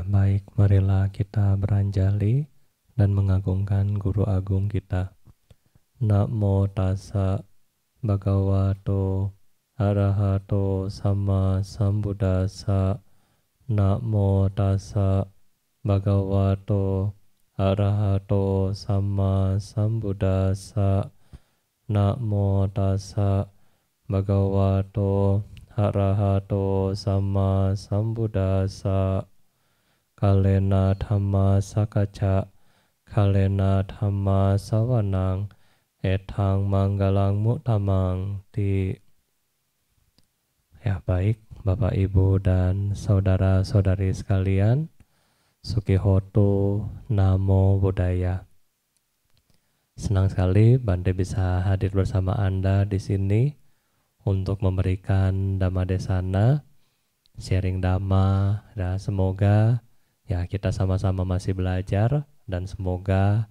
Alangkah baik marilah kita beranjali dan mengagungkan Guru Agung kita. Namo tassa bhagavato arahato sama sambuddhasa. Namo tassa bhagavato arahato sama sambuddhasa. Namo tassa bhagavato arahato sama sambuddhasa. คาเลนะธรรมาสกชะคาเลนะธรรมาสวนังเอทังมังกลังมุตมังติ Ya baik, Bapak Ibu dan saudara-saudari sekalian, Sukihoto Namo Buddhaya. Senang sekali Bante bisa hadir bersama Anda di sini untuk memberikan dhamma desana, sharing dhamma, dan semoga ya kita sama-sama masih belajar dan semoga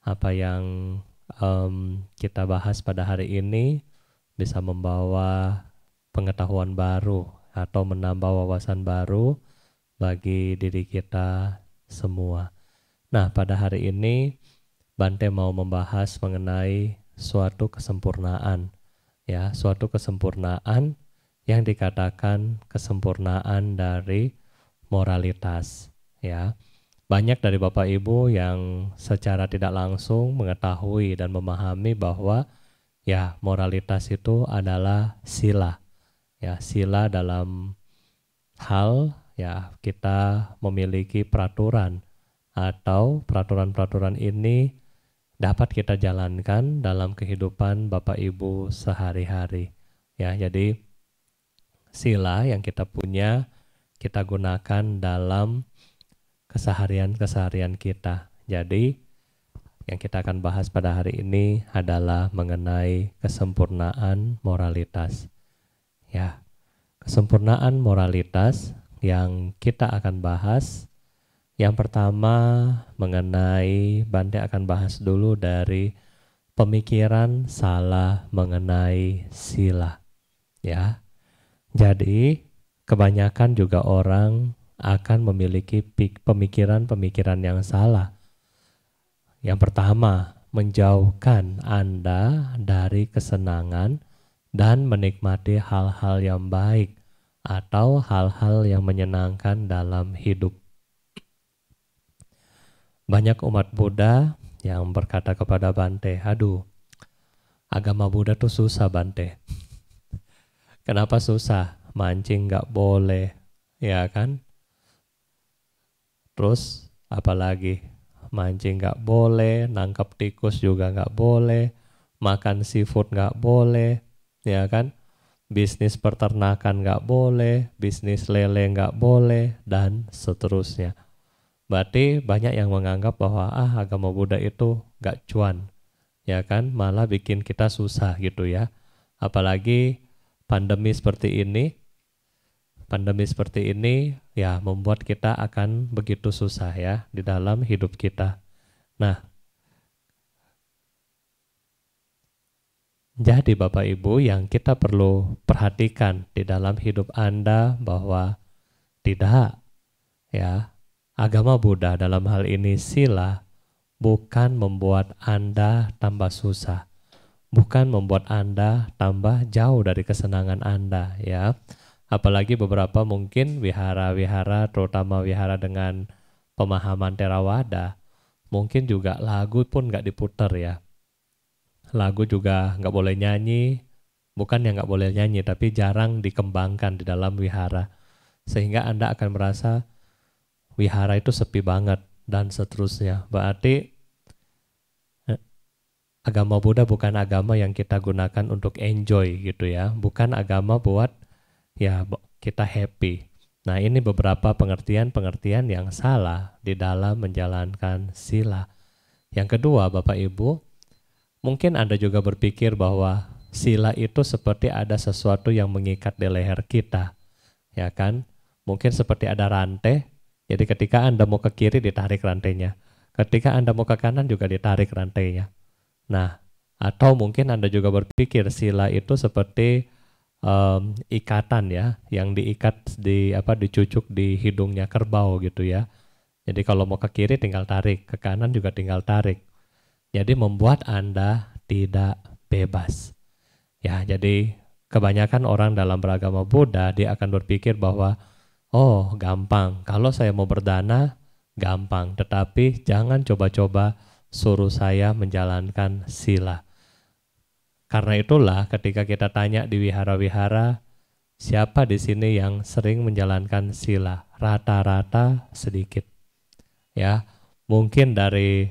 apa yang um, kita bahas pada hari ini bisa membawa pengetahuan baru atau menambah wawasan baru bagi diri kita semua. Nah, pada hari ini Bante mau membahas mengenai suatu kesempurnaan. Ya, suatu kesempurnaan yang dikatakan kesempurnaan dari moralitas ya banyak dari Bapak Ibu yang secara tidak langsung mengetahui dan memahami bahwa ya moralitas itu adalah sila. Ya, sila dalam hal ya kita memiliki peraturan atau peraturan-peraturan ini dapat kita jalankan dalam kehidupan Bapak Ibu sehari-hari. Ya, jadi sila yang kita punya kita gunakan dalam keseharian-keseharian kita. Jadi, yang kita akan bahas pada hari ini adalah mengenai kesempurnaan moralitas. Ya, kesempurnaan moralitas yang kita akan bahas. Yang pertama mengenai Bante akan bahas dulu dari pemikiran salah mengenai sila. Ya. Jadi, kebanyakan juga orang akan memiliki pemikiran-pemikiran yang salah. Yang pertama, menjauhkan Anda dari kesenangan dan menikmati hal-hal yang baik atau hal-hal yang menyenangkan dalam hidup. Banyak umat Buddha yang berkata kepada Bante, "Aduh, agama Buddha tuh susah, Bante. Kenapa susah? Mancing nggak boleh, ya kan? Terus apalagi mancing nggak boleh, nangkap tikus juga nggak boleh, makan seafood nggak boleh, ya kan? Bisnis peternakan nggak boleh, bisnis lele nggak boleh, dan seterusnya. Berarti banyak yang menganggap bahwa ah agama Buddha itu nggak cuan, ya kan? Malah bikin kita susah gitu ya. Apalagi pandemi seperti ini, pandemi seperti ini ya membuat kita akan begitu susah ya di dalam hidup kita. Nah, jadi Bapak Ibu yang kita perlu perhatikan di dalam hidup Anda bahwa tidak ya agama Buddha dalam hal ini sila bukan membuat Anda tambah susah, bukan membuat Anda tambah jauh dari kesenangan Anda ya apalagi beberapa mungkin wihara-wihara terutama wihara dengan pemahaman terawada mungkin juga lagu pun nggak diputar ya lagu juga nggak boleh nyanyi bukan yang nggak boleh nyanyi tapi jarang dikembangkan di dalam wihara sehingga anda akan merasa wihara itu sepi banget dan seterusnya berarti eh, agama Buddha bukan agama yang kita gunakan untuk enjoy gitu ya bukan agama buat ya kita happy. Nah, ini beberapa pengertian-pengertian yang salah di dalam menjalankan sila. Yang kedua, Bapak Ibu, mungkin Anda juga berpikir bahwa sila itu seperti ada sesuatu yang mengikat di leher kita. Ya kan? Mungkin seperti ada rantai. Jadi ketika Anda mau ke kiri ditarik rantainya. Ketika Anda mau ke kanan juga ditarik rantainya. Nah, atau mungkin Anda juga berpikir sila itu seperti um, ikatan ya yang diikat di apa dicucuk di hidungnya kerbau gitu ya. Jadi kalau mau ke kiri tinggal tarik, ke kanan juga tinggal tarik. Jadi membuat Anda tidak bebas. Ya, jadi kebanyakan orang dalam beragama Buddha dia akan berpikir bahwa oh, gampang. Kalau saya mau berdana gampang, tetapi jangan coba-coba suruh saya menjalankan sila. Karena itulah ketika kita tanya di wihara-wihara, siapa di sini yang sering menjalankan sila? Rata-rata sedikit. Ya, mungkin dari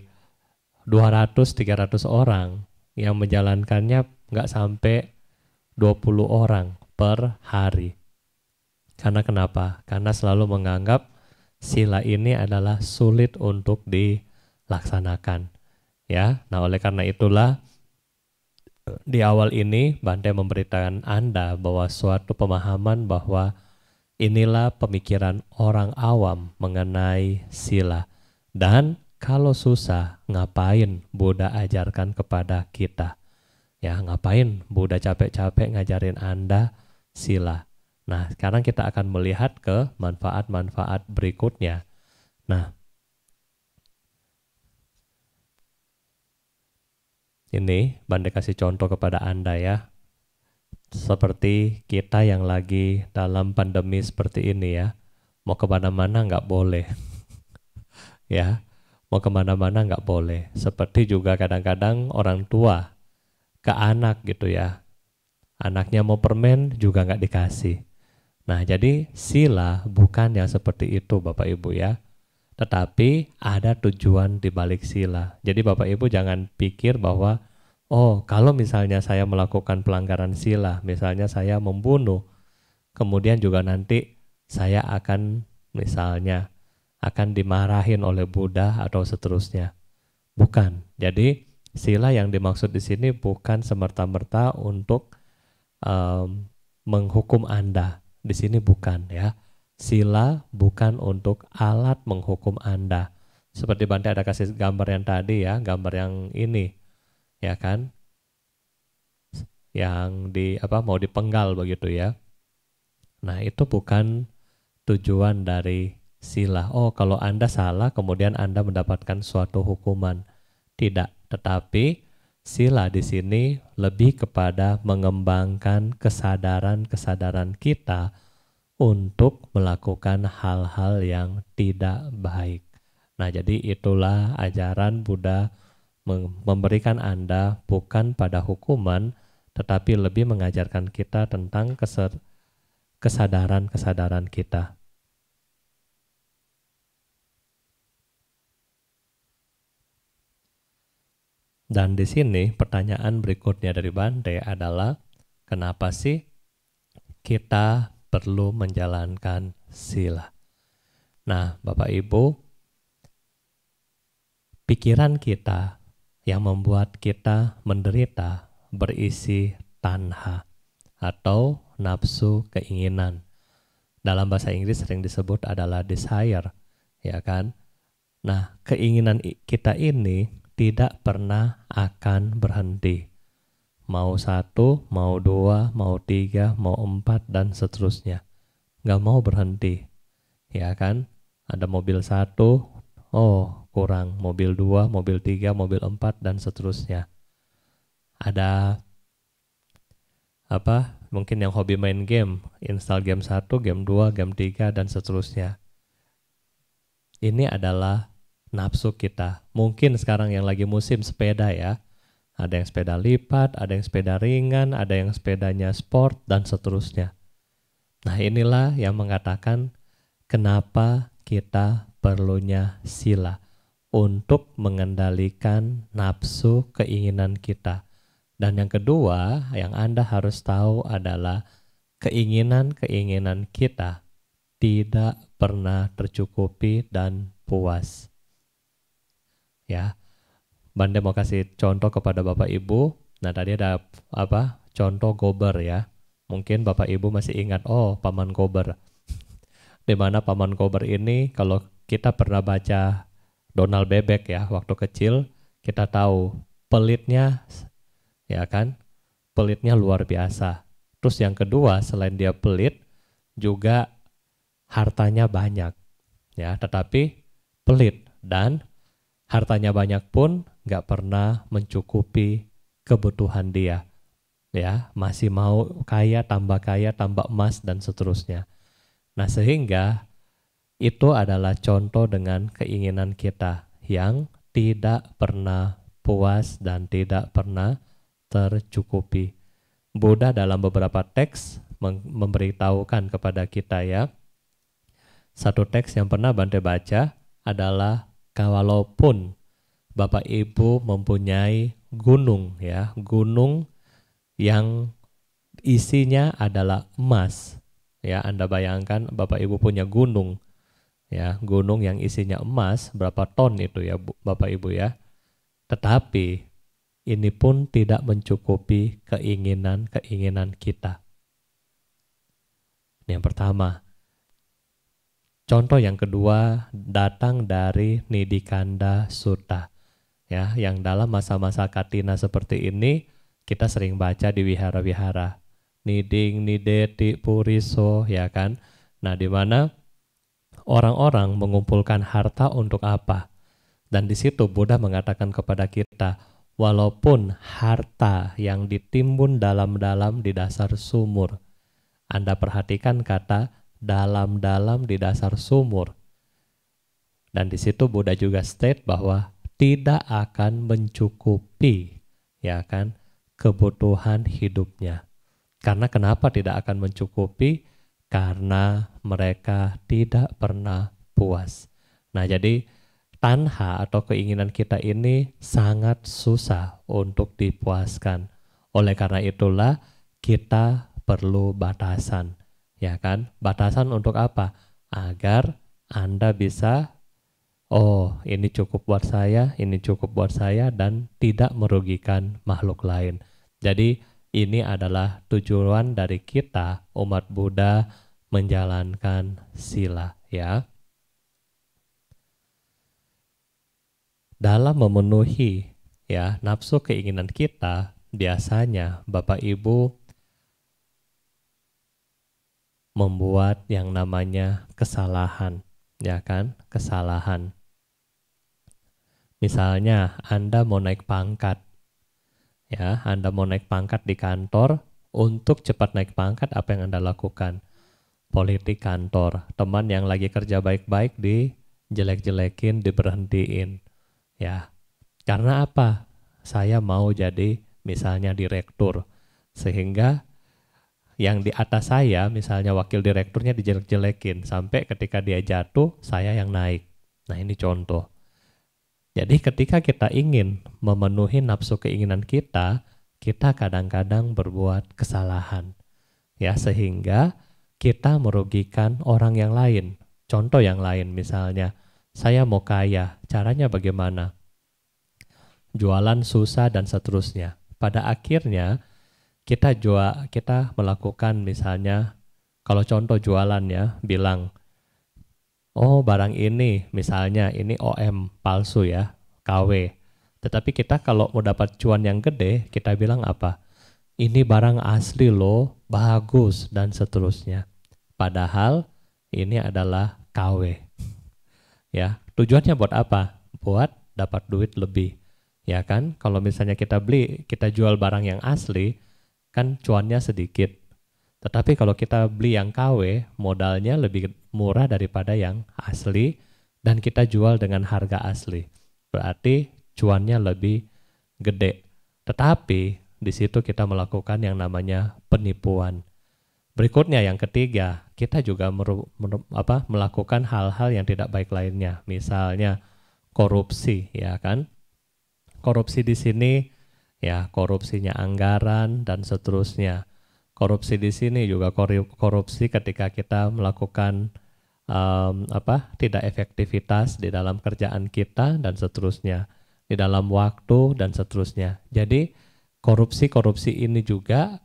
200-300 orang yang menjalankannya nggak sampai 20 orang per hari. Karena kenapa? Karena selalu menganggap sila ini adalah sulit untuk dilaksanakan. Ya, nah oleh karena itulah di awal ini Bante memberitakan Anda bahwa suatu pemahaman bahwa inilah pemikiran orang awam mengenai sila. Dan kalau susah, ngapain Buddha ajarkan kepada kita? Ya, ngapain Buddha capek-capek ngajarin Anda sila? Nah, sekarang kita akan melihat ke manfaat-manfaat berikutnya. Nah, ini Bande kasih contoh kepada Anda ya. Seperti kita yang lagi dalam pandemi seperti ini ya. Mau kemana-mana nggak boleh. ya, mau kemana-mana nggak boleh. Seperti juga kadang-kadang orang tua ke anak gitu ya. Anaknya mau permen juga nggak dikasih. Nah, jadi sila bukan yang seperti itu Bapak Ibu ya tetapi ada tujuan di balik sila. Jadi Bapak Ibu jangan pikir bahwa oh, kalau misalnya saya melakukan pelanggaran sila, misalnya saya membunuh, kemudian juga nanti saya akan misalnya akan dimarahin oleh Buddha atau seterusnya. Bukan. Jadi sila yang dimaksud di sini bukan semerta-merta untuk um, menghukum Anda. Di sini bukan ya sila bukan untuk alat menghukum Anda. Seperti Bante ada kasih gambar yang tadi ya, gambar yang ini. Ya kan? Yang di apa mau dipenggal begitu ya. Nah, itu bukan tujuan dari sila. Oh, kalau Anda salah kemudian Anda mendapatkan suatu hukuman. Tidak, tetapi sila di sini lebih kepada mengembangkan kesadaran-kesadaran kita untuk melakukan hal-hal yang tidak baik. Nah, jadi itulah ajaran Buddha memberikan Anda bukan pada hukuman, tetapi lebih mengajarkan kita tentang kesadaran-kesadaran kita. Dan di sini pertanyaan berikutnya dari Bante adalah, kenapa sih kita perlu menjalankan sila. Nah, Bapak Ibu, pikiran kita yang membuat kita menderita berisi tanha atau nafsu keinginan. Dalam bahasa Inggris sering disebut adalah desire, ya kan? Nah, keinginan kita ini tidak pernah akan berhenti. Mau satu, mau dua, mau tiga, mau empat, dan seterusnya. Nggak mau berhenti. Ya kan? Ada mobil satu, oh kurang. Mobil dua, mobil tiga, mobil empat, dan seterusnya. Ada apa mungkin yang hobi main game install game satu game dua game tiga dan seterusnya ini adalah nafsu kita mungkin sekarang yang lagi musim sepeda ya ada yang sepeda lipat, ada yang sepeda ringan, ada yang sepedanya sport, dan seterusnya. Nah inilah yang mengatakan kenapa kita perlunya sila untuk mengendalikan nafsu keinginan kita. Dan yang kedua yang Anda harus tahu adalah keinginan-keinginan kita tidak pernah tercukupi dan puas. Ya, Banda mau kasih contoh kepada Bapak Ibu. Nah tadi ada apa? Contoh gober ya. Mungkin Bapak Ibu masih ingat, oh Paman Gober. Di mana Paman Gober ini kalau kita pernah baca Donald Bebek ya waktu kecil, kita tahu pelitnya ya kan? Pelitnya luar biasa. Terus yang kedua, selain dia pelit, juga hartanya banyak. Ya, tetapi pelit dan hartanya banyak pun nggak pernah mencukupi kebutuhan dia. Ya, masih mau kaya, tambah kaya, tambah emas dan seterusnya. Nah, sehingga itu adalah contoh dengan keinginan kita yang tidak pernah puas dan tidak pernah tercukupi. Buddha dalam beberapa teks memberitahukan kepada kita ya. Satu teks yang pernah Bante baca adalah kalaupun Bapak Ibu mempunyai gunung ya, gunung yang isinya adalah emas. Ya, Anda bayangkan Bapak Ibu punya gunung ya, gunung yang isinya emas berapa ton itu ya Bapak Ibu ya. Tetapi ini pun tidak mencukupi keinginan-keinginan kita. Ini yang pertama. Contoh yang kedua datang dari Nidikanda Sutta ya yang dalam masa-masa katina seperti ini kita sering baca di wihara-wihara niding nideti puriso ya kan nah di mana orang-orang mengumpulkan harta untuk apa dan di situ Buddha mengatakan kepada kita walaupun harta yang ditimbun dalam-dalam di dasar sumur anda perhatikan kata dalam-dalam di dasar sumur dan di situ Buddha juga state bahwa tidak akan mencukupi ya kan kebutuhan hidupnya. Karena kenapa tidak akan mencukupi? Karena mereka tidak pernah puas. Nah, jadi tanha atau keinginan kita ini sangat susah untuk dipuaskan. Oleh karena itulah kita perlu batasan, ya kan? Batasan untuk apa? Agar Anda bisa oh ini cukup buat saya, ini cukup buat saya dan tidak merugikan makhluk lain. Jadi ini adalah tujuan dari kita umat Buddha menjalankan sila ya. Dalam memenuhi ya nafsu keinginan kita biasanya Bapak Ibu membuat yang namanya kesalahan ya kan kesalahan Misalnya Anda mau naik pangkat. Ya, Anda mau naik pangkat di kantor, untuk cepat naik pangkat apa yang Anda lakukan? Politik kantor, teman yang lagi kerja baik-baik di jelek-jelekin, diberhentiin. Ya. Karena apa? Saya mau jadi misalnya direktur. Sehingga yang di atas saya, misalnya wakil direkturnya dijelek-jelekin sampai ketika dia jatuh, saya yang naik. Nah, ini contoh. Jadi ketika kita ingin memenuhi nafsu keinginan kita, kita kadang-kadang berbuat kesalahan. Ya, sehingga kita merugikan orang yang lain. Contoh yang lain misalnya, saya mau kaya, caranya bagaimana? Jualan susah dan seterusnya. Pada akhirnya kita jual kita melakukan misalnya kalau contoh jualan ya, bilang oh barang ini misalnya ini OM palsu ya, KW. Tetapi kita kalau mau dapat cuan yang gede, kita bilang apa? Ini barang asli loh, bagus dan seterusnya. Padahal ini adalah KW. Ya, tujuannya buat apa? Buat dapat duit lebih. Ya kan? Kalau misalnya kita beli, kita jual barang yang asli, kan cuannya sedikit tetapi kalau kita beli yang KW, modalnya lebih murah daripada yang asli dan kita jual dengan harga asli. Berarti cuannya lebih gede. Tetapi di situ kita melakukan yang namanya penipuan. Berikutnya yang ketiga, kita juga meru, meru, apa, melakukan hal-hal yang tidak baik lainnya. Misalnya korupsi, ya kan? Korupsi di sini ya korupsinya anggaran dan seterusnya korupsi di sini juga korupsi ketika kita melakukan um, apa tidak efektivitas di dalam kerjaan kita dan seterusnya di dalam waktu dan seterusnya jadi korupsi-korupsi ini juga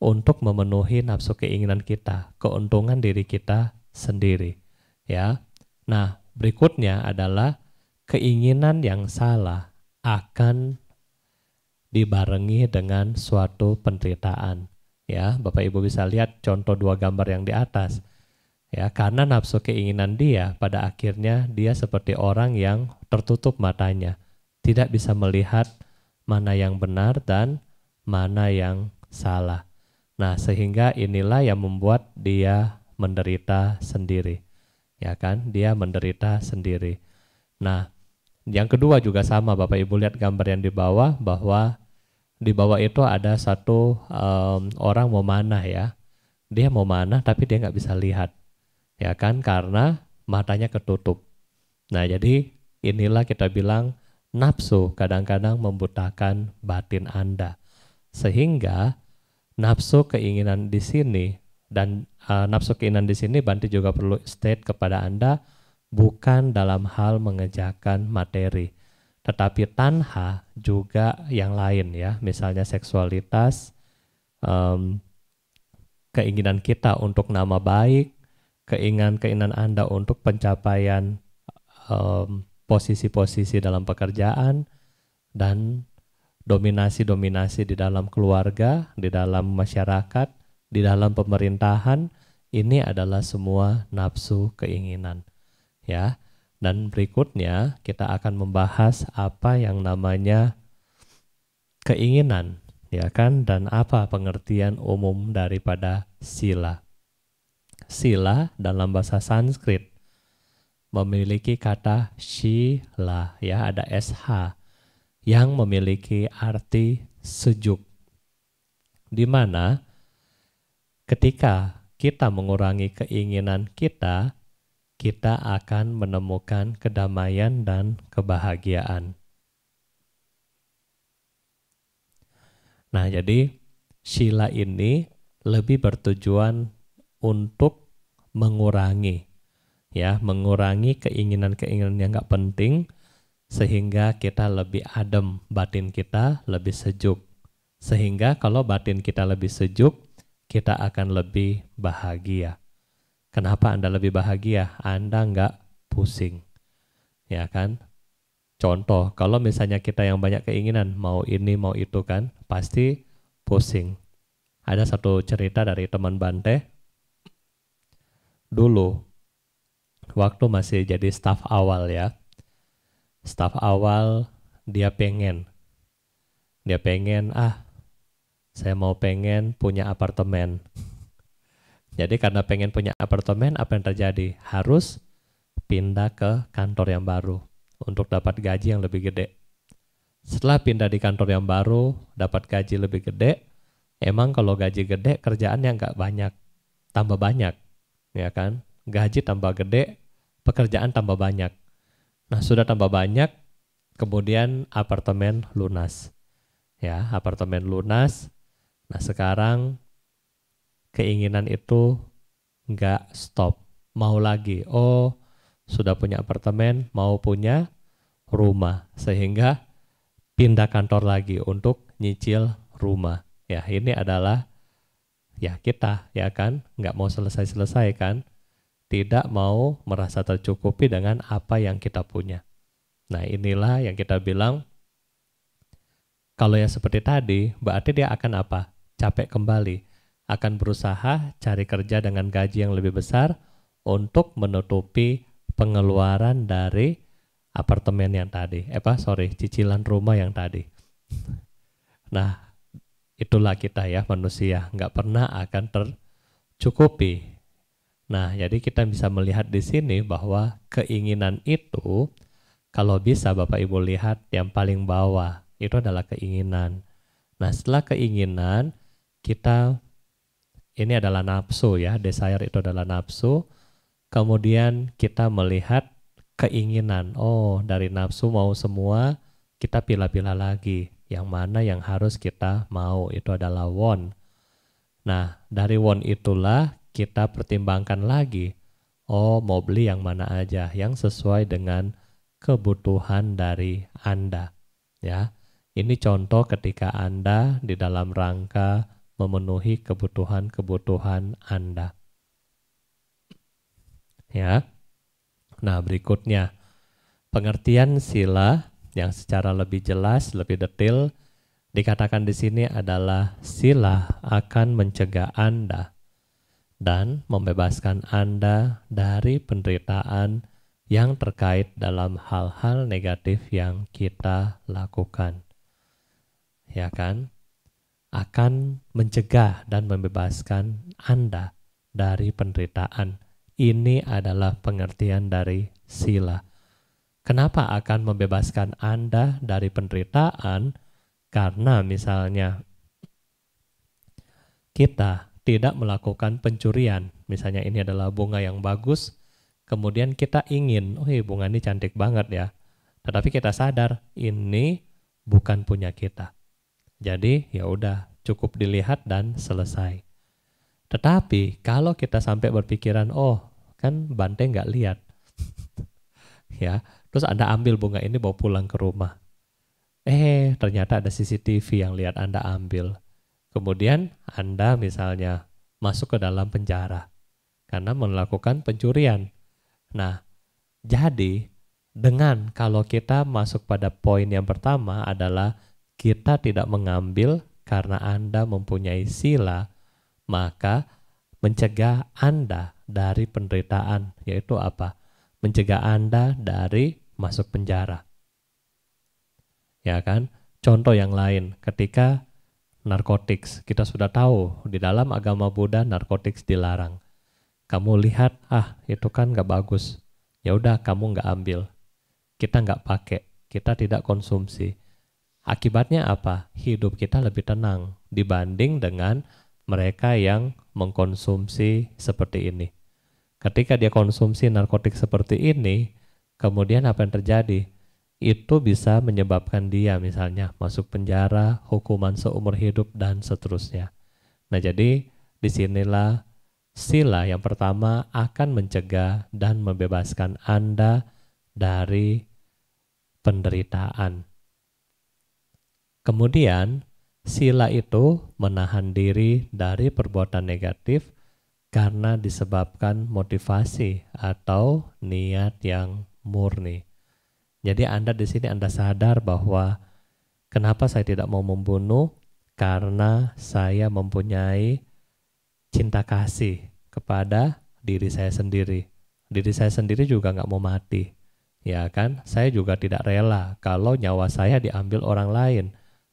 untuk memenuhi nafsu keinginan kita keuntungan diri kita sendiri ya nah berikutnya adalah keinginan yang salah akan dibarengi dengan suatu penderitaan Ya, Bapak Ibu bisa lihat contoh dua gambar yang di atas. Ya, karena nafsu keinginan dia pada akhirnya dia seperti orang yang tertutup matanya, tidak bisa melihat mana yang benar dan mana yang salah. Nah, sehingga inilah yang membuat dia menderita sendiri. Ya kan? Dia menderita sendiri. Nah, yang kedua juga sama Bapak Ibu lihat gambar yang di bawah bahwa di bawah itu ada satu um, orang mau manah ya dia mau manah tapi dia nggak bisa lihat ya kan karena matanya ketutup nah jadi inilah kita bilang nafsu kadang-kadang membutakan batin anda sehingga nafsu keinginan di sini dan uh, nafsu keinginan di sini Banti juga perlu state kepada anda bukan dalam hal mengejakan materi tetapi tanha juga yang lain ya, misalnya seksualitas, um, keinginan kita untuk nama baik, keinginan keinginan anda untuk pencapaian posisi posisi-posisi dalam pekerjaan dan dominasi-dominasi di dalam keluarga, di dalam masyarakat, di dalam pemerintahan, ini adalah semua nafsu keinginan. Ya, dan berikutnya kita akan membahas apa yang namanya keinginan, ya kan? Dan apa pengertian umum daripada sila. Sila dalam bahasa Sanskrit memiliki kata shila, ya ada sh yang memiliki arti sejuk. Di mana ketika kita mengurangi keinginan kita, kita akan menemukan kedamaian dan kebahagiaan. Nah, jadi sila ini lebih bertujuan untuk mengurangi ya, mengurangi keinginan-keinginan yang nggak penting sehingga kita lebih adem, batin kita lebih sejuk. Sehingga kalau batin kita lebih sejuk, kita akan lebih bahagia. Kenapa Anda lebih bahagia? Anda nggak pusing. Ya kan? Contoh, kalau misalnya kita yang banyak keinginan, mau ini, mau itu kan, pasti pusing. Ada satu cerita dari teman Bante. Dulu, waktu masih jadi staff awal ya, staff awal dia pengen, dia pengen, ah, saya mau pengen punya apartemen. Jadi karena pengen punya apartemen, apa yang terjadi? Harus pindah ke kantor yang baru untuk dapat gaji yang lebih gede. Setelah pindah di kantor yang baru, dapat gaji lebih gede, emang kalau gaji gede kerjaan yang nggak banyak, tambah banyak, ya kan? Gaji tambah gede, pekerjaan tambah banyak. Nah sudah tambah banyak, kemudian apartemen lunas. Ya, apartemen lunas. Nah sekarang keinginan itu nggak stop. Mau lagi, oh sudah punya apartemen, mau punya rumah. Sehingga pindah kantor lagi untuk nyicil rumah. Ya ini adalah ya kita ya kan nggak mau selesai-selesai kan tidak mau merasa tercukupi dengan apa yang kita punya. Nah inilah yang kita bilang kalau yang seperti tadi berarti dia akan apa? Capek kembali akan berusaha cari kerja dengan gaji yang lebih besar untuk menutupi pengeluaran dari apartemen yang tadi. Eh, apa sorry, cicilan rumah yang tadi. Nah, itulah kita ya manusia, nggak pernah akan tercukupi. Nah, jadi kita bisa melihat di sini bahwa keinginan itu kalau bisa Bapak Ibu lihat yang paling bawah itu adalah keinginan. Nah, setelah keinginan kita ini adalah nafsu ya, desire itu adalah nafsu. Kemudian kita melihat keinginan. Oh, dari nafsu mau semua, kita pilih-pilih lagi yang mana yang harus kita mau. Itu adalah want. Nah, dari want itulah kita pertimbangkan lagi. Oh, mau beli yang mana aja yang sesuai dengan kebutuhan dari Anda. Ya. Ini contoh ketika Anda di dalam rangka memenuhi kebutuhan-kebutuhan Anda. Ya. Nah, berikutnya pengertian sila yang secara lebih jelas, lebih detail dikatakan di sini adalah sila akan mencegah Anda dan membebaskan Anda dari penderitaan yang terkait dalam hal-hal negatif yang kita lakukan. Ya kan? akan mencegah dan membebaskan Anda dari penderitaan. Ini adalah pengertian dari sila. Kenapa akan membebaskan Anda dari penderitaan? Karena misalnya kita tidak melakukan pencurian. Misalnya ini adalah bunga yang bagus, kemudian kita ingin, oh iya, bunga ini cantik banget ya. Tetapi kita sadar ini bukan punya kita. Jadi ya udah cukup dilihat dan selesai. Tetapi kalau kita sampai berpikiran oh kan banteng nggak lihat, ya terus anda ambil bunga ini bawa pulang ke rumah. Eh ternyata ada CCTV yang lihat anda ambil. Kemudian anda misalnya masuk ke dalam penjara karena melakukan pencurian. Nah jadi dengan kalau kita masuk pada poin yang pertama adalah kita tidak mengambil karena Anda mempunyai sila, maka mencegah Anda dari penderitaan, yaitu apa? Mencegah Anda dari masuk penjara. Ya kan? Contoh yang lain, ketika narkotik kita sudah tahu di dalam agama Buddha narkotik dilarang. Kamu lihat, ah itu kan nggak bagus. Ya udah, kamu nggak ambil. Kita nggak pakai, kita tidak konsumsi Akibatnya apa? Hidup kita lebih tenang dibanding dengan mereka yang mengkonsumsi seperti ini. Ketika dia konsumsi narkotik seperti ini, kemudian apa yang terjadi? Itu bisa menyebabkan dia misalnya masuk penjara, hukuman seumur hidup dan seterusnya. Nah, jadi disinilah sila yang pertama akan mencegah dan membebaskan Anda dari penderitaan Kemudian, sila itu menahan diri dari perbuatan negatif karena disebabkan motivasi atau niat yang murni. Jadi Anda di sini Anda sadar bahwa kenapa saya tidak mau membunuh karena saya mempunyai cinta kasih kepada diri saya sendiri. Diri saya sendiri juga nggak mau mati, ya kan? Saya juga tidak rela kalau nyawa saya diambil orang lain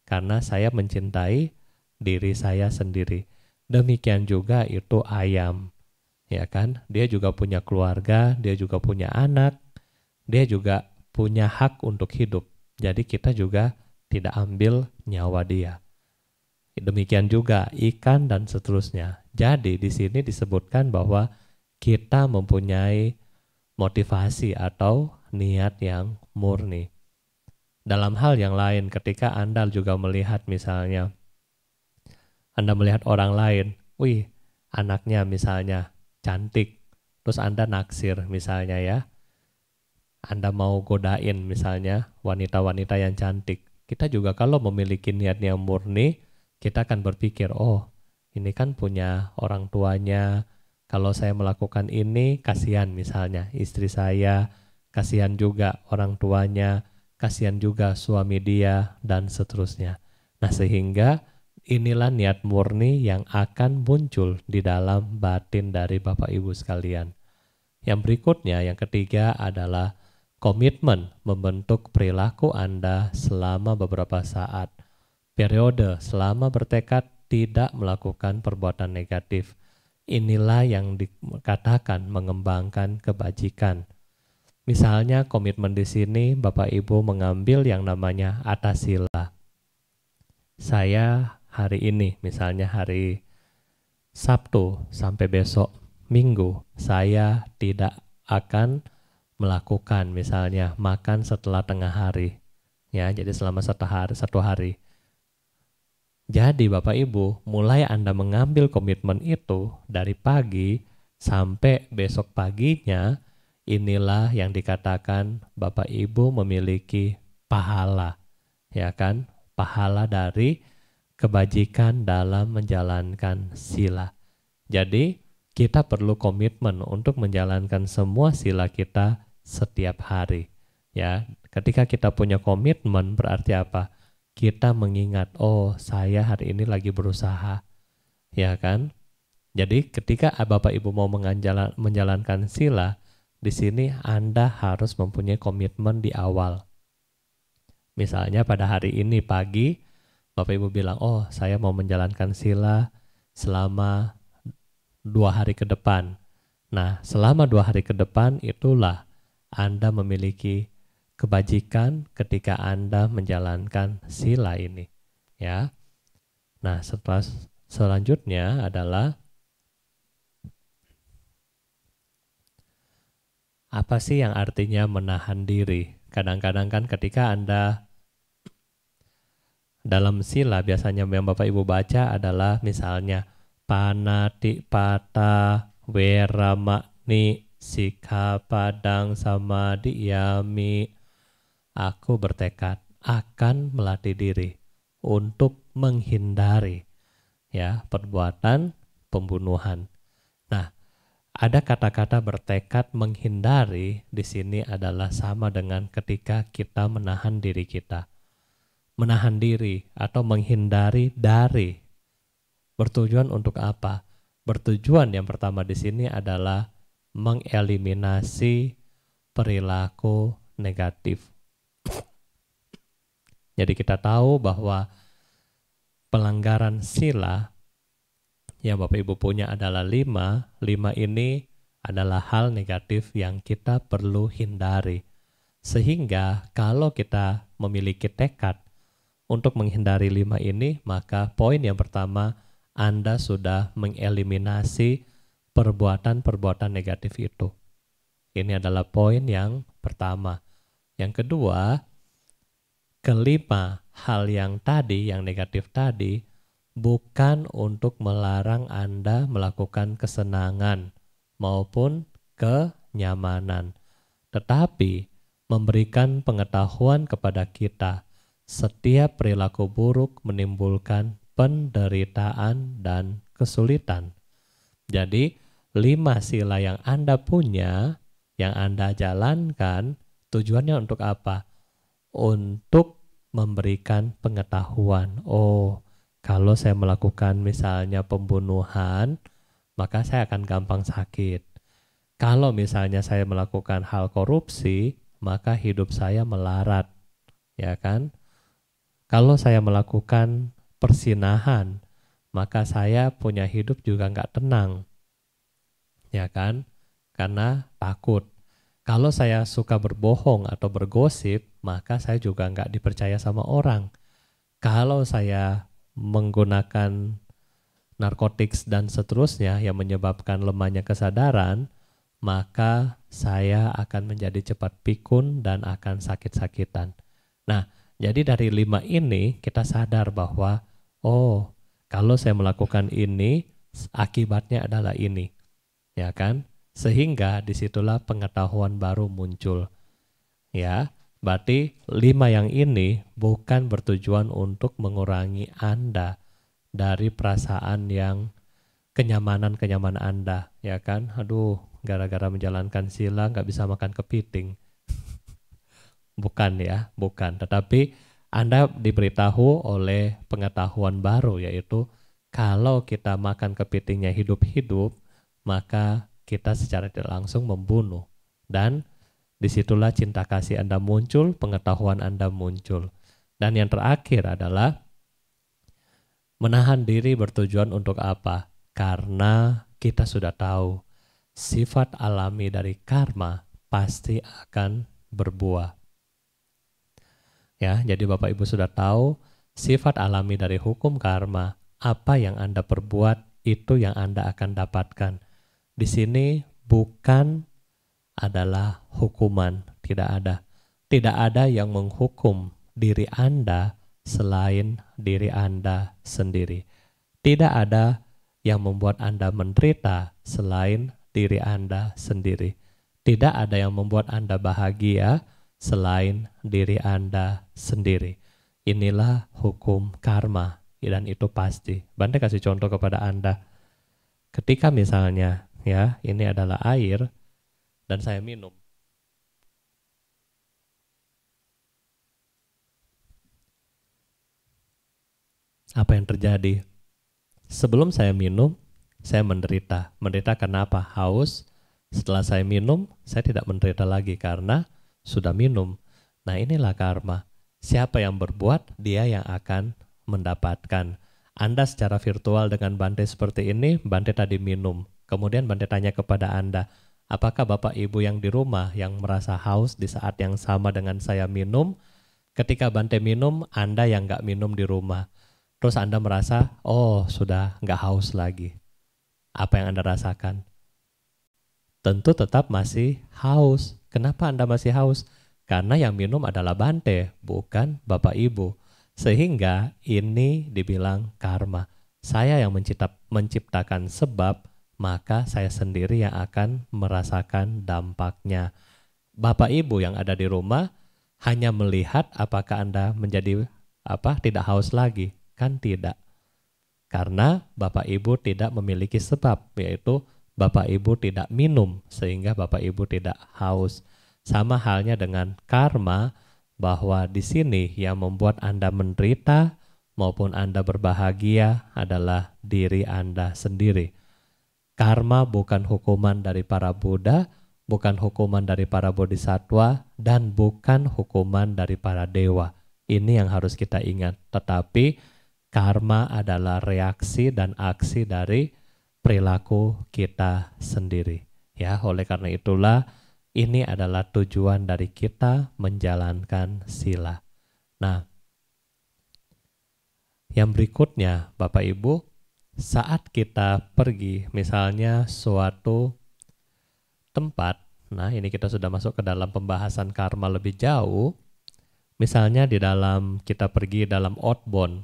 karena saya mencintai diri saya sendiri. Demikian juga itu ayam. Ya kan? Dia juga punya keluarga, dia juga punya anak, dia juga punya hak untuk hidup. Jadi kita juga tidak ambil nyawa dia. Demikian juga ikan dan seterusnya. Jadi di sini disebutkan bahwa kita mempunyai motivasi atau niat yang murni dalam hal yang lain ketika Anda juga melihat misalnya Anda melihat orang lain, wih, anaknya misalnya cantik, terus Anda naksir misalnya ya. Anda mau godain misalnya wanita-wanita yang cantik. Kita juga kalau memiliki niat yang murni, kita akan berpikir, oh ini kan punya orang tuanya, kalau saya melakukan ini kasihan misalnya istri saya, kasihan juga orang tuanya, kasihan juga suami dia dan seterusnya. Nah, sehingga inilah niat murni yang akan muncul di dalam batin dari Bapak Ibu sekalian. Yang berikutnya, yang ketiga adalah komitmen membentuk perilaku Anda selama beberapa saat. Periode selama bertekad tidak melakukan perbuatan negatif. Inilah yang dikatakan mengembangkan kebajikan. Misalnya komitmen di sini Bapak Ibu mengambil yang namanya atasila. Saya hari ini, misalnya hari Sabtu sampai besok Minggu, saya tidak akan melakukan misalnya makan setelah tengah hari. Ya, jadi selama satu hari, satu hari. Jadi Bapak Ibu, mulai Anda mengambil komitmen itu dari pagi sampai besok paginya, Inilah yang dikatakan Bapak Ibu memiliki pahala, ya kan? Pahala dari kebajikan dalam menjalankan sila. Jadi, kita perlu komitmen untuk menjalankan semua sila kita setiap hari. Ya, ketika kita punya komitmen berarti apa? Kita mengingat, oh saya hari ini lagi berusaha, ya kan? Jadi ketika Bapak Ibu mau menjalankan sila, di sini Anda harus mempunyai komitmen di awal. Misalnya pada hari ini pagi, Bapak Ibu bilang, oh saya mau menjalankan sila selama dua hari ke depan. Nah, selama dua hari ke depan itulah Anda memiliki kebajikan ketika Anda menjalankan sila ini. Ya. Nah, setelah selanjutnya adalah apa sih yang artinya menahan diri? Kadang-kadang kan ketika Anda dalam sila biasanya yang Bapak Ibu baca adalah misalnya panati pata makni sikha padang sama diyami aku bertekad akan melatih diri untuk menghindari ya perbuatan pembunuhan ada kata-kata bertekad menghindari di sini adalah sama dengan ketika kita menahan diri kita. Menahan diri atau menghindari dari bertujuan untuk apa? Bertujuan yang pertama di sini adalah mengeliminasi perilaku negatif. Jadi kita tahu bahwa pelanggaran sila yang Bapak Ibu punya adalah lima, lima ini adalah hal negatif yang kita perlu hindari. Sehingga kalau kita memiliki tekad untuk menghindari lima ini, maka poin yang pertama, Anda sudah mengeliminasi perbuatan-perbuatan negatif itu. Ini adalah poin yang pertama. Yang kedua, kelima hal yang tadi, yang negatif tadi, bukan untuk melarang Anda melakukan kesenangan maupun kenyamanan, tetapi memberikan pengetahuan kepada kita setiap perilaku buruk menimbulkan penderitaan dan kesulitan. Jadi, lima sila yang Anda punya, yang Anda jalankan, tujuannya untuk apa? Untuk memberikan pengetahuan. Oh, kalau saya melakukan misalnya pembunuhan, maka saya akan gampang sakit. Kalau misalnya saya melakukan hal korupsi, maka hidup saya melarat, ya kan? Kalau saya melakukan persinahan, maka saya punya hidup juga nggak tenang, ya kan? Karena takut. Kalau saya suka berbohong atau bergosip, maka saya juga nggak dipercaya sama orang. Kalau saya menggunakan narkotik dan seterusnya yang menyebabkan lemahnya kesadaran, maka saya akan menjadi cepat pikun dan akan sakit-sakitan. Nah, jadi dari lima ini kita sadar bahwa oh, kalau saya melakukan ini akibatnya adalah ini. Ya kan? Sehingga disitulah pengetahuan baru muncul. Ya, Berarti lima yang ini bukan bertujuan untuk mengurangi Anda dari perasaan yang kenyamanan-kenyamanan Anda, ya kan? Aduh, gara-gara menjalankan sila nggak bisa makan kepiting. bukan ya, bukan. Tetapi Anda diberitahu oleh pengetahuan baru yaitu kalau kita makan kepitingnya hidup-hidup, maka kita secara tidak langsung membunuh dan Disitulah cinta kasih Anda muncul, pengetahuan Anda muncul. Dan yang terakhir adalah menahan diri bertujuan untuk apa? Karena kita sudah tahu sifat alami dari karma pasti akan berbuah. Ya, jadi Bapak Ibu sudah tahu sifat alami dari hukum karma, apa yang Anda perbuat itu yang Anda akan dapatkan. Di sini bukan adalah hukuman. Tidak ada. Tidak ada yang menghukum diri Anda selain diri Anda sendiri. Tidak ada yang membuat Anda menderita selain diri Anda sendiri. Tidak ada yang membuat Anda bahagia selain diri Anda sendiri. Inilah hukum karma dan itu pasti. Bante kasih contoh kepada Anda. Ketika misalnya ya, ini adalah air, dan saya minum. Apa yang terjadi? Sebelum saya minum, saya menderita. Menderita karena apa? Haus. Setelah saya minum, saya tidak menderita lagi karena sudah minum. Nah inilah karma. Siapa yang berbuat, dia yang akan mendapatkan. Anda secara virtual dengan Bante seperti ini, Bante tadi minum. Kemudian Bante tanya kepada Anda, Apakah Bapak Ibu yang di rumah yang merasa haus di saat yang sama dengan saya minum, ketika Bante minum, Anda yang nggak minum di rumah, terus Anda merasa, oh sudah nggak haus lagi. Apa yang Anda rasakan? Tentu tetap masih haus. Kenapa Anda masih haus? Karena yang minum adalah Bante, bukan Bapak Ibu. Sehingga ini dibilang karma. Saya yang menciptakan sebab, maka saya sendiri yang akan merasakan dampaknya. Bapak Ibu yang ada di rumah hanya melihat apakah Anda menjadi apa tidak haus lagi, kan tidak. Karena Bapak Ibu tidak memiliki sebab yaitu Bapak Ibu tidak minum sehingga Bapak Ibu tidak haus. Sama halnya dengan karma bahwa di sini yang membuat Anda menderita maupun Anda berbahagia adalah diri Anda sendiri. Karma bukan hukuman dari para Buddha, bukan hukuman dari para bodhisatwa, dan bukan hukuman dari para dewa. Ini yang harus kita ingat. Tetapi karma adalah reaksi dan aksi dari perilaku kita sendiri. Ya, oleh karena itulah ini adalah tujuan dari kita menjalankan sila. Nah, yang berikutnya, Bapak Ibu, saat kita pergi misalnya suatu tempat, nah ini kita sudah masuk ke dalam pembahasan karma lebih jauh. Misalnya di dalam kita pergi dalam outbound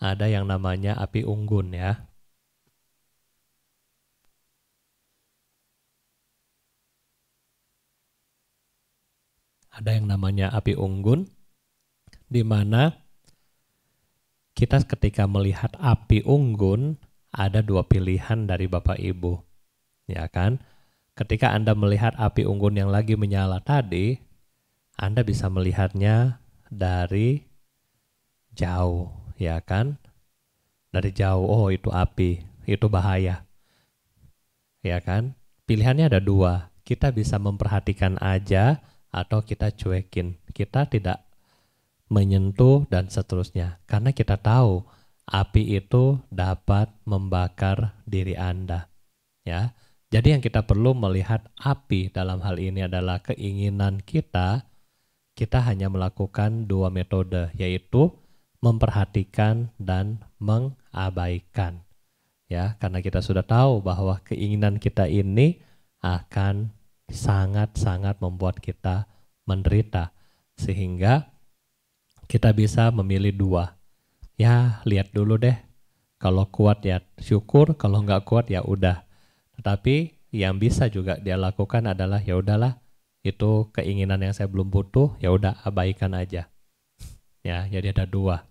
ada yang namanya api unggun ya. Ada yang namanya api unggun di mana kita ketika melihat api unggun ada dua pilihan dari Bapak Ibu. Ya kan? Ketika Anda melihat api unggun yang lagi menyala tadi, Anda bisa melihatnya dari jauh, ya kan? Dari jauh, oh itu api, itu bahaya. Ya kan? Pilihannya ada dua. Kita bisa memperhatikan aja atau kita cuekin. Kita tidak menyentuh dan seterusnya. Karena kita tahu api itu dapat membakar diri Anda. Ya. Jadi yang kita perlu melihat api dalam hal ini adalah keinginan kita. Kita hanya melakukan dua metode yaitu memperhatikan dan mengabaikan. Ya, karena kita sudah tahu bahwa keinginan kita ini akan sangat-sangat membuat kita menderita sehingga kita bisa memilih dua ya lihat dulu deh. Kalau kuat ya syukur, kalau nggak kuat ya udah. Tetapi yang bisa juga dia lakukan adalah ya udahlah itu keinginan yang saya belum butuh, ya udah abaikan aja. Ya, jadi ada dua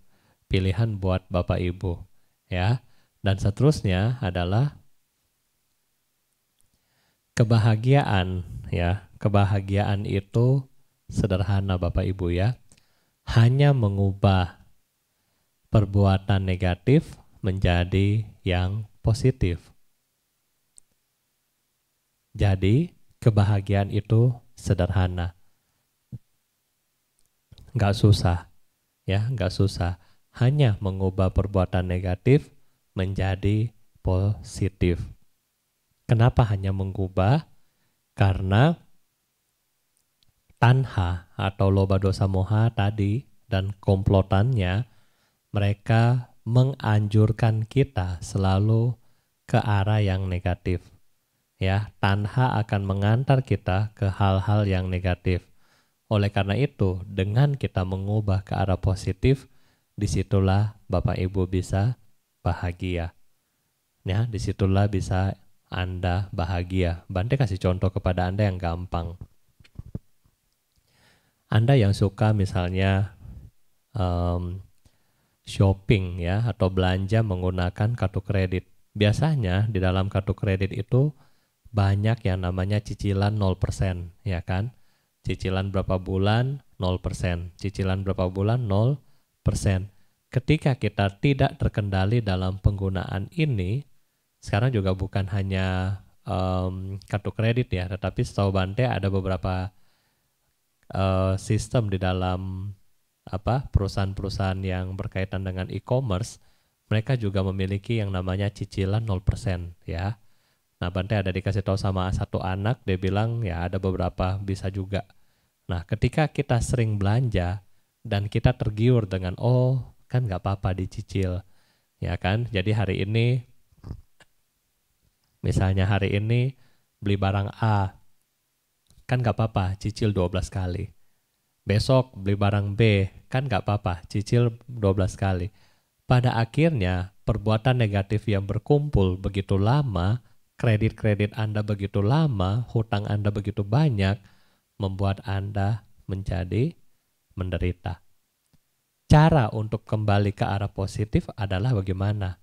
pilihan buat Bapak Ibu, ya. Dan seterusnya adalah kebahagiaan, ya. Kebahagiaan itu sederhana Bapak Ibu ya. Hanya mengubah perbuatan negatif menjadi yang positif. Jadi, kebahagiaan itu sederhana. Nggak susah, ya, nggak susah. Hanya mengubah perbuatan negatif menjadi positif. Kenapa hanya mengubah? Karena tanha atau loba dosa moha tadi dan komplotannya mereka menganjurkan kita selalu ke arah yang negatif. Ya, tanha akan mengantar kita ke hal-hal yang negatif. Oleh karena itu, dengan kita mengubah ke arah positif, disitulah Bapak Ibu bisa bahagia. Ya, disitulah bisa Anda bahagia. Bante kasih contoh kepada Anda yang gampang. Anda yang suka misalnya um, shopping ya atau belanja menggunakan kartu kredit. Biasanya di dalam kartu kredit itu banyak yang namanya cicilan 0%, ya kan? Cicilan berapa bulan? 0%. Cicilan berapa bulan? 0%. Ketika kita tidak terkendali dalam penggunaan ini, sekarang juga bukan hanya um, kartu kredit ya, tetapi setahu Bante ada beberapa uh, sistem di dalam apa perusahaan-perusahaan yang berkaitan dengan e-commerce mereka juga memiliki yang namanya cicilan 0% ya. Nah, Bante ada dikasih tahu sama satu anak dia bilang ya ada beberapa bisa juga. Nah, ketika kita sering belanja dan kita tergiur dengan oh kan nggak apa-apa dicicil ya kan jadi hari ini misalnya hari ini beli barang A kan nggak apa-apa cicil 12 kali Besok beli barang B, kan nggak apa-apa, cicil 12 kali. Pada akhirnya, perbuatan negatif yang berkumpul begitu lama, kredit-kredit Anda begitu lama, hutang Anda begitu banyak, membuat Anda menjadi menderita. Cara untuk kembali ke arah positif adalah bagaimana?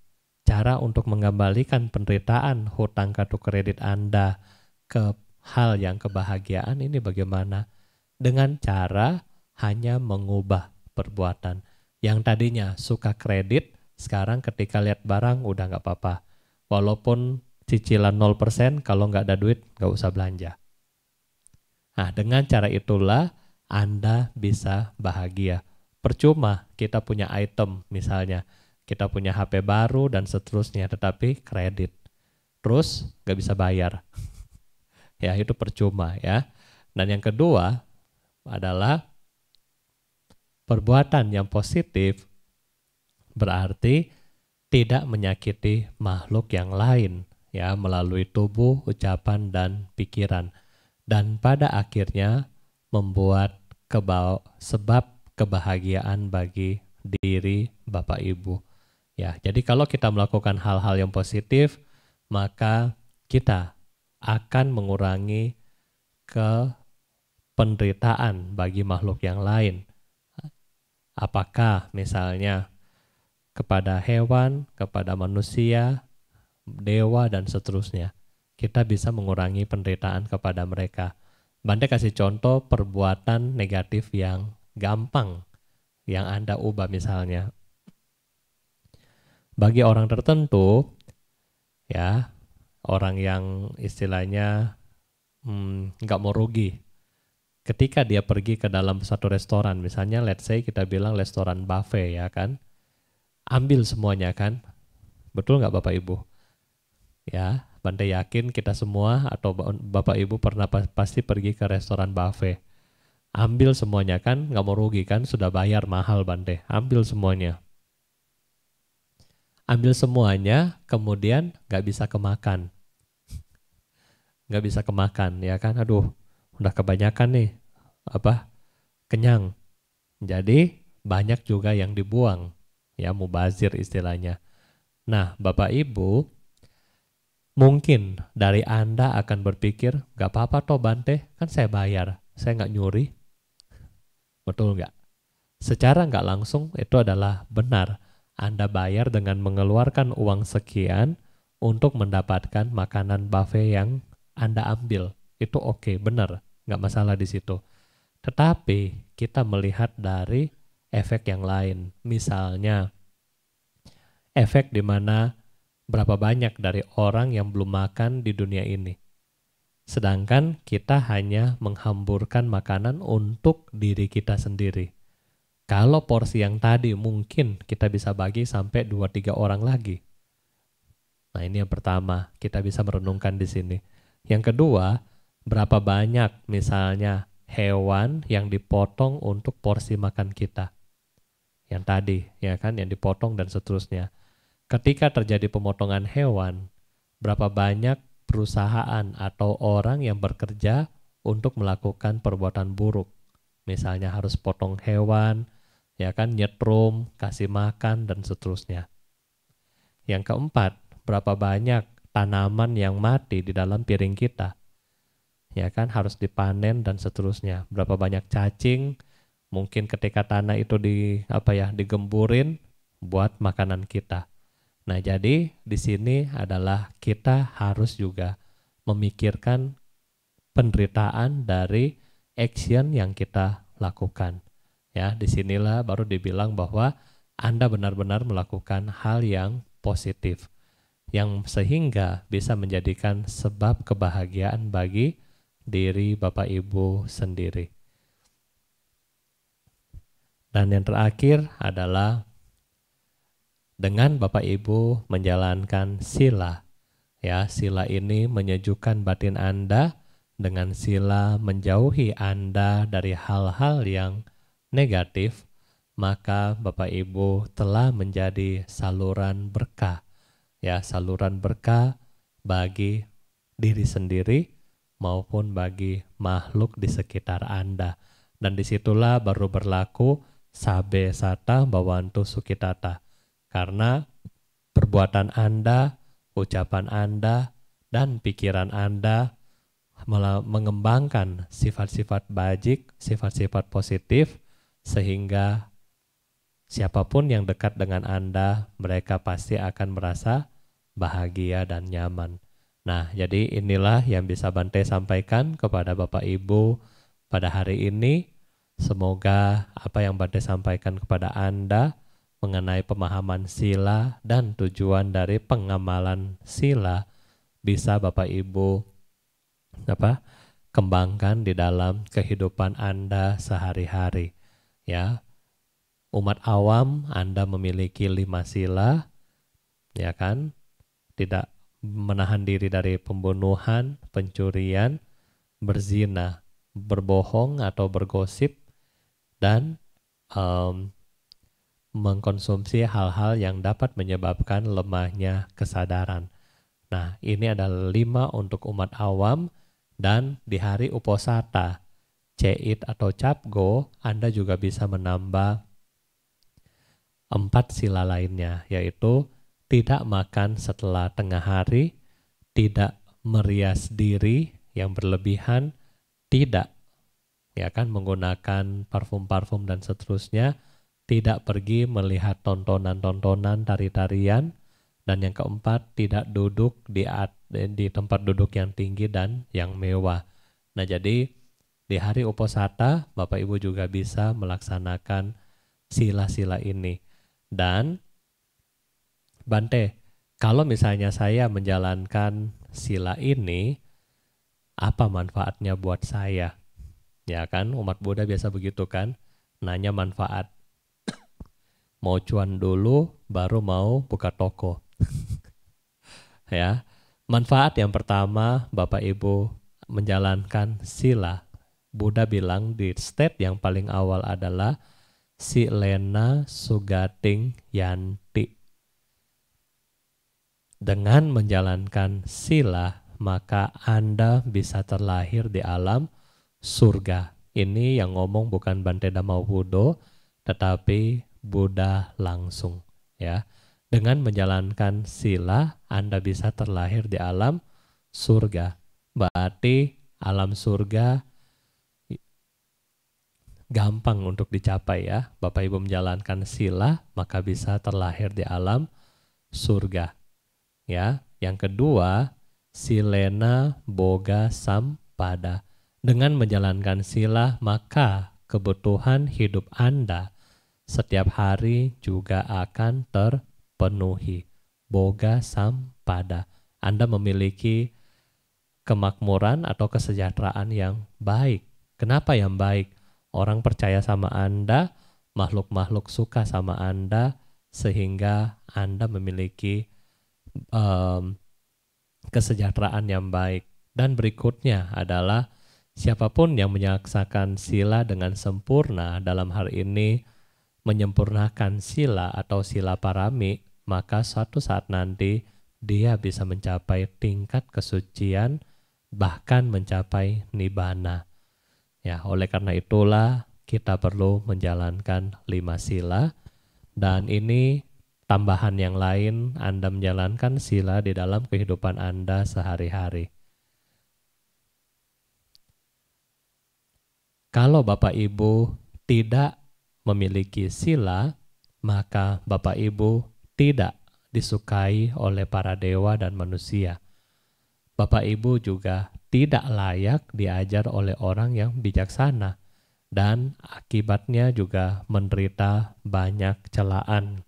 Cara untuk mengembalikan penderitaan hutang kartu kredit Anda ke hal yang kebahagiaan ini bagaimana? dengan cara hanya mengubah perbuatan. Yang tadinya suka kredit, sekarang ketika lihat barang udah nggak apa-apa. Walaupun cicilan 0% kalau nggak ada duit nggak usah belanja. Nah dengan cara itulah Anda bisa bahagia. Percuma kita punya item misalnya, kita punya HP baru dan seterusnya tetapi kredit. Terus nggak bisa bayar. ya itu percuma ya. Dan yang kedua, adalah perbuatan yang positif berarti tidak menyakiti makhluk yang lain ya melalui tubuh, ucapan dan pikiran dan pada akhirnya membuat keba sebab kebahagiaan bagi diri Bapak Ibu. Ya, jadi kalau kita melakukan hal-hal yang positif, maka kita akan mengurangi ke penderitaan bagi makhluk yang lain. Apakah misalnya kepada hewan, kepada manusia, dewa, dan seterusnya. Kita bisa mengurangi penderitaan kepada mereka. Bante kasih contoh perbuatan negatif yang gampang yang Anda ubah misalnya. Bagi orang tertentu, ya orang yang istilahnya hmm, nggak hmm, mau rugi, ketika dia pergi ke dalam satu restoran, misalnya let's say kita bilang restoran buffet ya kan, ambil semuanya kan, betul nggak Bapak Ibu? Ya, Bante yakin kita semua atau Bapak Ibu pernah pasti pergi ke restoran buffet. Ambil semuanya kan, nggak mau rugi kan, sudah bayar mahal Bante, ambil semuanya. Ambil semuanya, kemudian nggak bisa kemakan. Nggak bisa kemakan, ya kan? Aduh, udah kebanyakan nih apa kenyang. Jadi banyak juga yang dibuang ya mubazir istilahnya. Nah, Bapak Ibu mungkin dari Anda akan berpikir, gak apa-apa toh Bante, kan saya bayar, saya nggak nyuri. Betul nggak? Secara nggak langsung itu adalah benar. Anda bayar dengan mengeluarkan uang sekian untuk mendapatkan makanan buffet yang Anda ambil. Itu oke, okay, benar nggak masalah di situ. Tetapi kita melihat dari efek yang lain, misalnya efek di mana berapa banyak dari orang yang belum makan di dunia ini. Sedangkan kita hanya menghamburkan makanan untuk diri kita sendiri. Kalau porsi yang tadi mungkin kita bisa bagi sampai 2-3 orang lagi. Nah ini yang pertama, kita bisa merenungkan di sini. Yang kedua, berapa banyak misalnya hewan yang dipotong untuk porsi makan kita. Yang tadi, ya kan, yang dipotong dan seterusnya. Ketika terjadi pemotongan hewan, berapa banyak perusahaan atau orang yang bekerja untuk melakukan perbuatan buruk. Misalnya harus potong hewan, ya kan, nyetrum, kasih makan, dan seterusnya. Yang keempat, berapa banyak tanaman yang mati di dalam piring kita ya kan harus dipanen dan seterusnya. Berapa banyak cacing mungkin ketika tanah itu di apa ya digemburin buat makanan kita. Nah, jadi di sini adalah kita harus juga memikirkan penderitaan dari action yang kita lakukan. Ya, disinilah baru dibilang bahwa Anda benar-benar melakukan hal yang positif yang sehingga bisa menjadikan sebab kebahagiaan bagi diri Bapak Ibu sendiri. Dan yang terakhir adalah dengan Bapak Ibu menjalankan sila. Ya, sila ini menyejukkan batin Anda dengan sila menjauhi Anda dari hal-hal yang negatif, maka Bapak Ibu telah menjadi saluran berkah. Ya, saluran berkah bagi diri sendiri maupun bagi makhluk di sekitar Anda. Dan disitulah baru berlaku sabe sata bawantu sukitata. Karena perbuatan Anda, ucapan Anda, dan pikiran Anda mengembangkan sifat-sifat bajik, sifat-sifat positif, sehingga siapapun yang dekat dengan Anda, mereka pasti akan merasa bahagia dan nyaman. Nah, jadi inilah yang bisa Bante sampaikan kepada Bapak Ibu pada hari ini. Semoga apa yang Bante sampaikan kepada Anda mengenai pemahaman sila dan tujuan dari pengamalan sila bisa Bapak Ibu apa kembangkan di dalam kehidupan Anda sehari-hari ya umat awam Anda memiliki lima sila ya kan tidak menahan diri dari pembunuhan, pencurian, berzina, berbohong atau bergosip, dan um, mengkonsumsi hal-hal yang dapat menyebabkan lemahnya kesadaran. Nah, ini adalah lima untuk umat awam dan di hari uposata, ceit atau capgo, Anda juga bisa menambah empat sila lainnya, yaitu tidak makan setelah tengah hari, tidak merias diri yang berlebihan, tidak ya kan menggunakan parfum-parfum dan seterusnya, tidak pergi melihat tontonan-tontonan tari-tarian dan yang keempat tidak duduk di di tempat duduk yang tinggi dan yang mewah. Nah, jadi di hari uposata Bapak Ibu juga bisa melaksanakan sila-sila ini. Dan Bante, kalau misalnya saya menjalankan sila ini, apa manfaatnya buat saya? Ya kan, umat Buddha biasa begitu kan, nanya manfaat. mau cuan dulu, baru mau buka toko. ya, manfaat yang pertama, Bapak Ibu menjalankan sila. Buddha bilang di step yang paling awal adalah silena sugating yanti. Dengan menjalankan sila, maka Anda bisa terlahir di alam surga. Ini yang ngomong bukan Bante Dhamma Budo, tetapi Buddha langsung. Ya, dengan menjalankan sila, Anda bisa terlahir di alam surga. Berarti alam surga gampang untuk dicapai ya. Bapak Ibu menjalankan sila, maka bisa terlahir di alam surga. Ya, yang kedua silena boga sampada. Dengan menjalankan sila maka kebutuhan hidup Anda setiap hari juga akan terpenuhi. Boga sampada. Anda memiliki kemakmuran atau kesejahteraan yang baik. Kenapa yang baik? Orang percaya sama Anda, makhluk-makhluk suka sama Anda, sehingga Anda memiliki um, kesejahteraan yang baik. Dan berikutnya adalah siapapun yang menyaksakan sila dengan sempurna dalam hal ini menyempurnakan sila atau sila parami, maka suatu saat nanti dia bisa mencapai tingkat kesucian bahkan mencapai nibana. Ya, oleh karena itulah kita perlu menjalankan lima sila dan ini tambahan yang lain Anda menjalankan sila di dalam kehidupan Anda sehari-hari. Kalau Bapak Ibu tidak memiliki sila, maka Bapak Ibu tidak disukai oleh para dewa dan manusia. Bapak Ibu juga tidak layak diajar oleh orang yang bijaksana dan akibatnya juga menderita banyak celaan.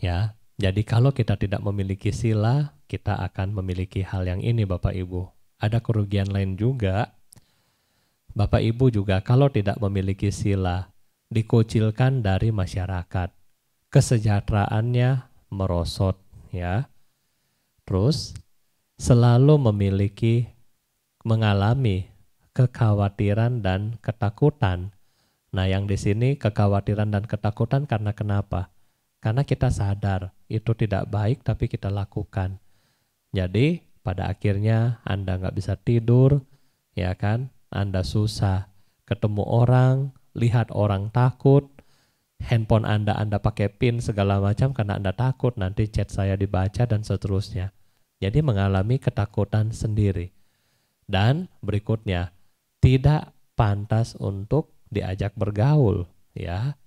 Ya, jadi kalau kita tidak memiliki sila, kita akan memiliki hal yang ini Bapak Ibu. Ada kerugian lain juga. Bapak Ibu juga kalau tidak memiliki sila, dikucilkan dari masyarakat. Kesejahteraannya merosot ya. Terus selalu memiliki mengalami kekhawatiran dan ketakutan. Nah, yang di sini kekhawatiran dan ketakutan karena kenapa? Karena kita sadar itu tidak baik tapi kita lakukan. Jadi pada akhirnya Anda nggak bisa tidur, ya kan? Anda susah ketemu orang, lihat orang takut, handphone Anda Anda pakai pin segala macam karena Anda takut nanti chat saya dibaca dan seterusnya. Jadi mengalami ketakutan sendiri. Dan berikutnya, tidak pantas untuk diajak bergaul, ya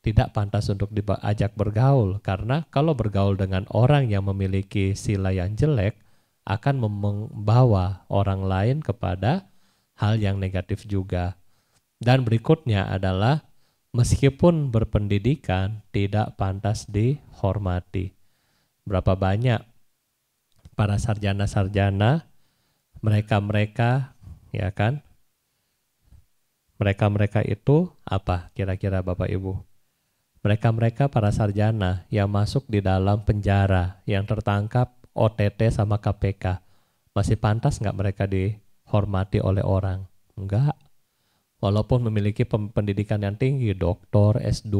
tidak pantas untuk diajak bergaul karena kalau bergaul dengan orang yang memiliki sila yang jelek akan membawa orang lain kepada hal yang negatif juga. Dan berikutnya adalah meskipun berpendidikan tidak pantas dihormati. Berapa banyak para sarjana-sarjana mereka-mereka ya kan? Mereka-mereka itu apa kira-kira Bapak Ibu? mereka-mereka para sarjana yang masuk di dalam penjara, yang tertangkap OTT sama KPK, masih pantas nggak mereka dihormati oleh orang? Enggak. Walaupun memiliki pendidikan yang tinggi, doktor, S2,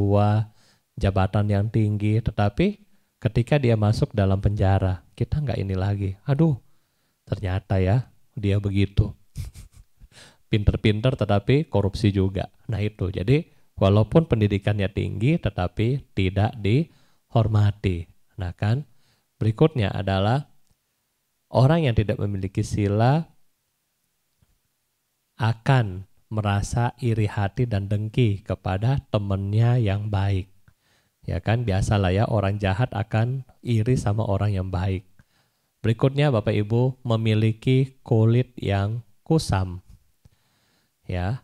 jabatan yang tinggi, tetapi ketika dia masuk dalam penjara, kita nggak ini lagi. Aduh, ternyata ya dia begitu. Pinter-pinter tetapi korupsi juga. Nah itu, jadi Walaupun pendidikannya tinggi tetapi tidak dihormati. Nah kan, berikutnya adalah orang yang tidak memiliki sila akan merasa iri hati dan dengki kepada temannya yang baik. Ya kan, biasalah ya orang jahat akan iri sama orang yang baik. Berikutnya Bapak Ibu memiliki kulit yang kusam. Ya,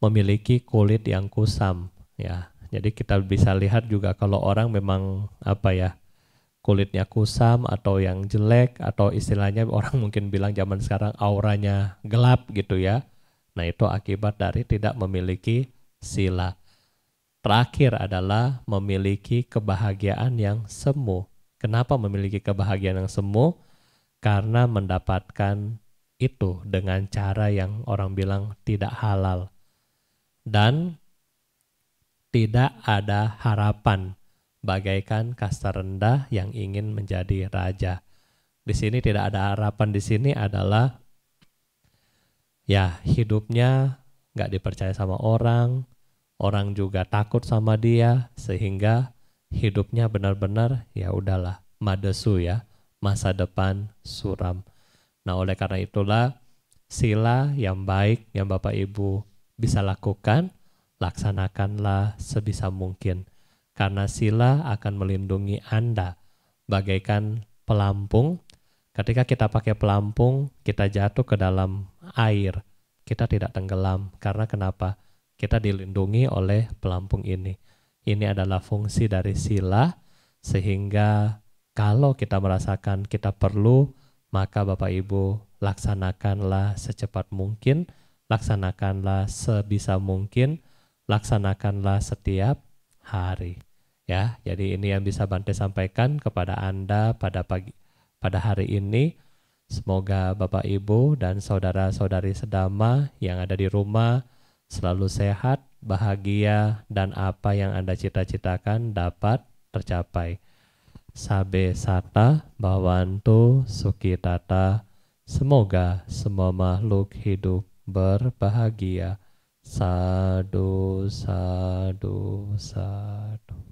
memiliki kulit yang kusam ya. Jadi kita bisa lihat juga kalau orang memang apa ya kulitnya kusam atau yang jelek atau istilahnya orang mungkin bilang zaman sekarang auranya gelap gitu ya. Nah, itu akibat dari tidak memiliki sila. Terakhir adalah memiliki kebahagiaan yang semu. Kenapa memiliki kebahagiaan yang semu? Karena mendapatkan itu dengan cara yang orang bilang tidak halal dan tidak ada harapan bagaikan kasta rendah yang ingin menjadi raja. Di sini tidak ada harapan di sini adalah ya hidupnya nggak dipercaya sama orang, orang juga takut sama dia sehingga hidupnya benar-benar ya udahlah madesu ya masa depan suram. Nah oleh karena itulah sila yang baik yang Bapak Ibu bisa lakukan, laksanakanlah sebisa mungkin. Karena sila akan melindungi Anda bagaikan pelampung. Ketika kita pakai pelampung, kita jatuh ke dalam air. Kita tidak tenggelam. Karena kenapa? Kita dilindungi oleh pelampung ini. Ini adalah fungsi dari sila sehingga kalau kita merasakan kita perlu, maka Bapak Ibu laksanakanlah secepat mungkin laksanakanlah sebisa mungkin, laksanakanlah setiap hari. Ya, jadi ini yang bisa Bante sampaikan kepada Anda pada pagi pada hari ini. Semoga Bapak Ibu dan saudara-saudari sedama yang ada di rumah selalu sehat, bahagia dan apa yang Anda cita-citakan dapat tercapai. Sabe sata bawantu sukitata. Semoga semua makhluk hidup berbahagia. Sadu, sadu, sadu.